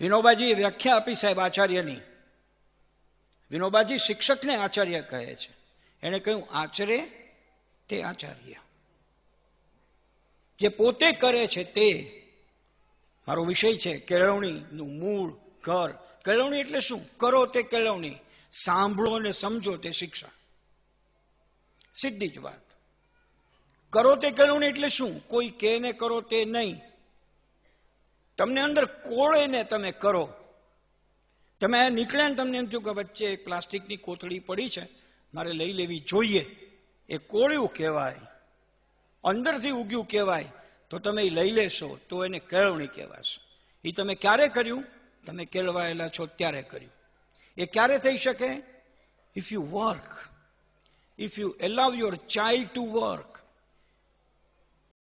વિનોબાજીએ વ્યાખ્યા આપી સાહેબ આચાર્યની વિનોબાજી શિક્ષકને આચાર્ય કહે છે એણે કહ્યું આચરે તે આચાર્ય જે પોતે કરે છે તે મારો વિષય છે કેળવણીનું મૂળ ઘર કેળવણી એટલે શું કરો તે કેળવણી સાંભળો અને સમજો તે શિક્ષણ સીધી જ વાત કરો તે કેળવણી એટલે શું કોઈ કે ને કરો તે નહીં તમને અંદર કોળેને તમે કરો તમે નીકળે ને તમને એમ થયું કે વચ્ચે પ્લાસ્ટિકની કોથળી પડી છે મારે લઈ લેવી જોઈએ એ કોળ્યું કહેવાય અંદરથી ઉગ્યું કહેવાય તો તમે એ લઈ લેશો તો એને કેળવણી કહેવાશે એ તમે ક્યારે કર્યું તમે કેળવાયેલા છો ત્યારે કર્યું એ ક્યારે થઈ શકે if you work if you allow your child to work